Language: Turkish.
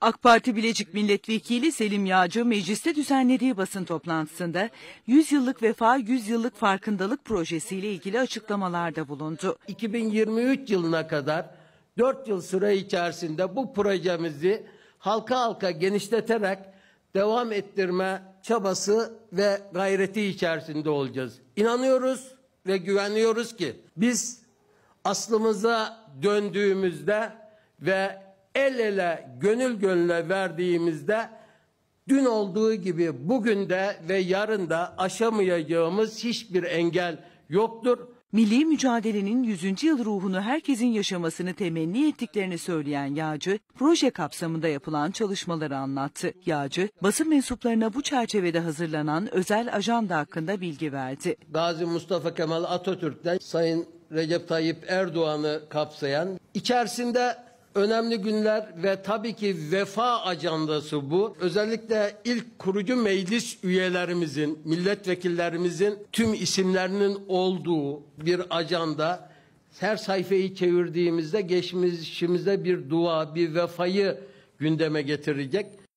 AK Parti Bilecik Milletvekili Selim Yağcı mecliste düzenlediği basın toplantısında 100 yıllık vefa 100 yıllık farkındalık projesiyle ilgili açıklamalarda bulundu. 2023 yılına kadar 4 yıl süre içerisinde bu projemizi halka halka genişleterek devam ettirme çabası ve gayreti içerisinde olacağız. İnanıyoruz ve güveniyoruz ki biz aslımıza döndüğümüzde ve el ele gönül gönüle verdiğimizde dün olduğu gibi bugün de ve yarın da aşamayacağımız hiçbir engel yoktur. Milli mücadelenin 100. yıl ruhunu herkesin yaşamasını temenni ettiklerini söyleyen Yağcı, proje kapsamında yapılan çalışmaları anlattı. Yağcı, basın mensuplarına bu çerçevede hazırlanan özel ajanda hakkında bilgi verdi. Gazi Mustafa Kemal Atatürk'ten Sayın Recep Tayyip Erdoğan'ı kapsayan, içerisinde Önemli günler ve tabii ki vefa ajandası bu. Özellikle ilk kurucu meclis üyelerimizin, milletvekillerimizin tüm isimlerinin olduğu bir ajanda. Her sayfayı çevirdiğimizde geçmişimizde bir dua, bir vefayı gündeme getirecek.